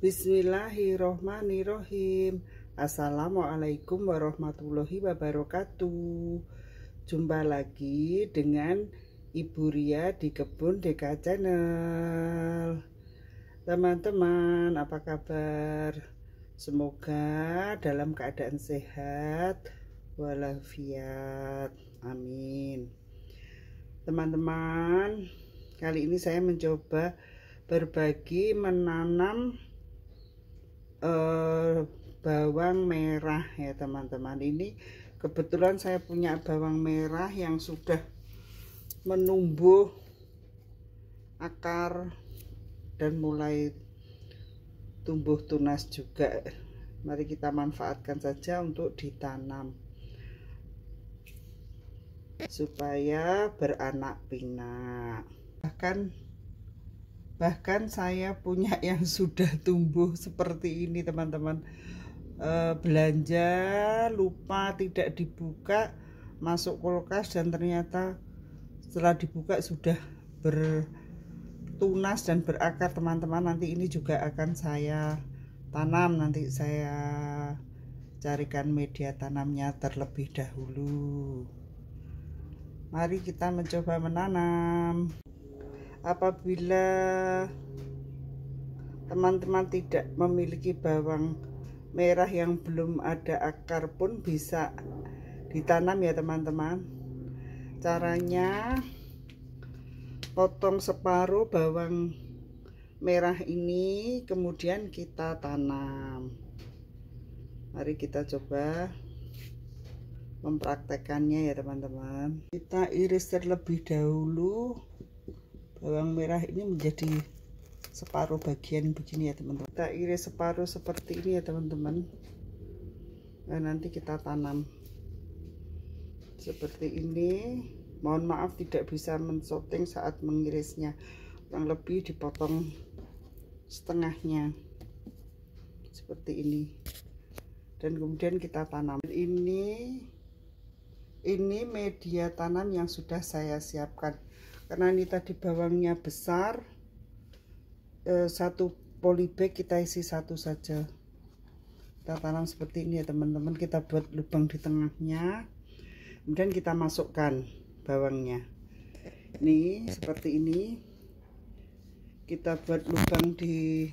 Bismillahirrohmanirrohim Assalamualaikum warahmatullahi wabarakatuh Jumpa lagi dengan Ibu Ria di Kebun DK Channel Teman-teman apa kabar? Semoga dalam keadaan sehat walafiat Amin Teman-teman kali ini saya mencoba berbagi menanam uh, bawang merah ya teman-teman ini kebetulan saya punya bawang merah yang sudah menumbuh akar dan mulai tumbuh tunas juga mari kita manfaatkan saja untuk ditanam supaya beranak pinak bahkan bahkan saya punya yang sudah tumbuh seperti ini teman-teman e, belanja lupa tidak dibuka masuk kulkas dan ternyata setelah dibuka sudah bertunas dan berakar teman-teman nanti ini juga akan saya tanam nanti saya carikan media tanamnya terlebih dahulu mari kita mencoba menanam apabila teman-teman tidak memiliki bawang merah yang belum ada akar pun bisa ditanam ya teman-teman caranya potong separuh bawang merah ini kemudian kita tanam mari kita coba mempraktekannya ya teman-teman kita iris terlebih dahulu bawang merah ini menjadi separuh bagian begini ya teman-teman kita iris separuh seperti ini ya teman-teman nah nanti kita tanam seperti ini mohon maaf tidak bisa mensoting saat mengirisnya kurang lebih dipotong setengahnya seperti ini dan kemudian kita tanam ini ini media tanam yang sudah saya siapkan karena ini tadi bawangnya besar eh, satu polybag kita isi satu saja kita tanam seperti ini ya teman-teman kita buat lubang di tengahnya kemudian kita masukkan bawangnya ini seperti ini kita buat lubang di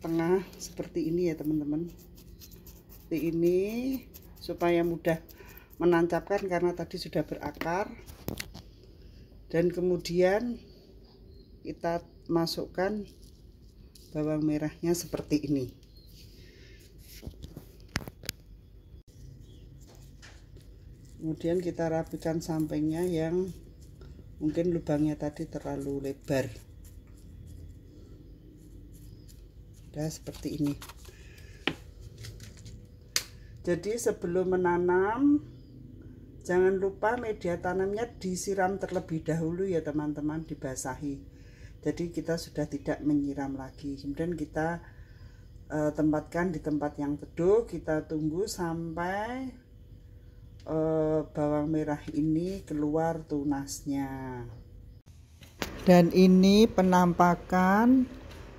tengah seperti ini ya teman-teman seperti ini supaya mudah menancapkan karena tadi sudah berakar dan kemudian kita masukkan bawang merahnya seperti ini kemudian kita rapikan sampingnya yang mungkin lubangnya tadi terlalu lebar udah seperti ini jadi sebelum menanam Jangan lupa media tanamnya disiram terlebih dahulu ya teman-teman dibasahi. Jadi kita sudah tidak menyiram lagi. Kemudian kita e, tempatkan di tempat yang teduh, kita tunggu sampai e, bawang merah ini keluar tunasnya. Dan ini penampakan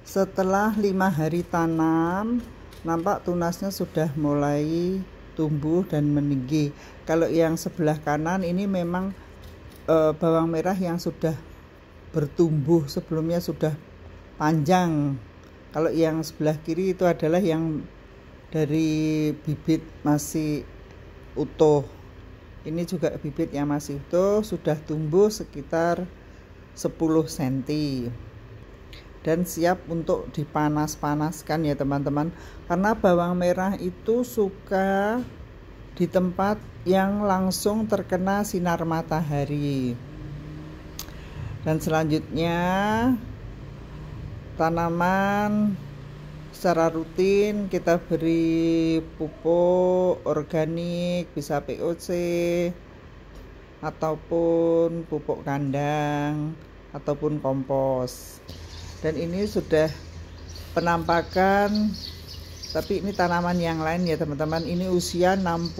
setelah lima hari tanam, nampak tunasnya sudah mulai tumbuh dan meninggi. Kalau yang sebelah kanan ini memang e, bawang merah yang sudah bertumbuh sebelumnya sudah panjang. Kalau yang sebelah kiri itu adalah yang dari bibit masih utuh. Ini juga bibit yang masih utuh sudah tumbuh sekitar 10 cm dan siap untuk dipanas-panaskan ya teman-teman karena bawang merah itu suka di tempat yang langsung terkena sinar matahari dan selanjutnya tanaman secara rutin kita beri pupuk organik bisa POC ataupun pupuk kandang ataupun kompos dan ini sudah penampakan tapi ini tanaman yang lain ya teman-teman ini usia 60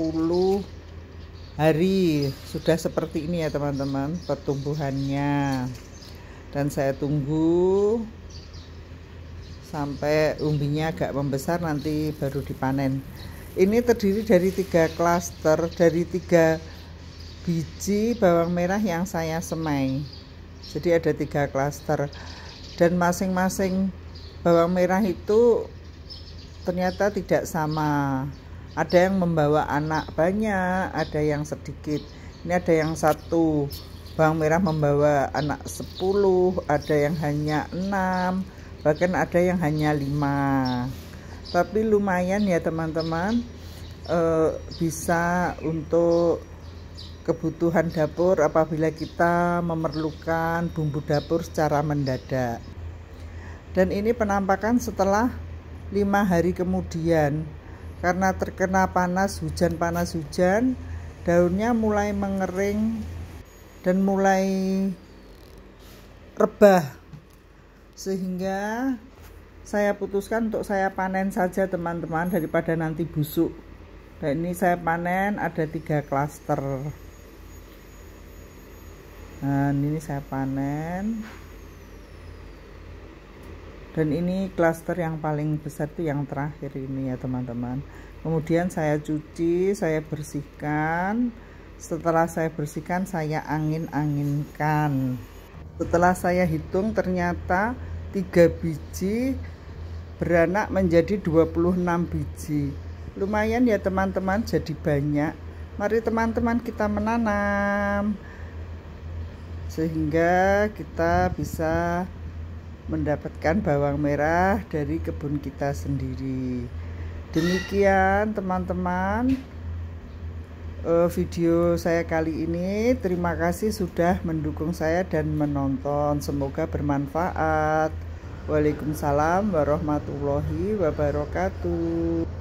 hari sudah seperti ini ya teman-teman pertumbuhannya dan saya tunggu sampai umbinya agak membesar nanti baru dipanen ini terdiri dari tiga klaster dari tiga biji bawang merah yang saya semai jadi ada tiga klaster dan masing-masing bawang merah itu ternyata tidak sama ada yang membawa anak banyak ada yang sedikit ini ada yang satu bawang merah membawa anak 10 ada yang hanya enam bahkan ada yang hanya lima tapi lumayan ya teman-teman e, bisa untuk kebutuhan dapur apabila kita memerlukan bumbu dapur secara mendadak. Dan ini penampakan setelah lima hari kemudian karena terkena panas hujan panas hujan daunnya mulai mengering dan mulai rebah sehingga saya putuskan untuk saya panen saja teman-teman daripada nanti busuk dan ini saya panen ada tiga klaster dan ini saya panen dan ini klaster yang paling besar itu yang terakhir ini ya teman-teman kemudian saya cuci saya bersihkan setelah saya bersihkan saya angin-anginkan setelah saya hitung ternyata 3 biji beranak menjadi 26 biji lumayan ya teman-teman jadi banyak mari teman-teman kita menanam sehingga kita bisa mendapatkan bawang merah dari kebun kita sendiri. Demikian teman-teman eh, video saya kali ini. Terima kasih sudah mendukung saya dan menonton. Semoga bermanfaat. Waalaikumsalam warahmatullahi wabarakatuh.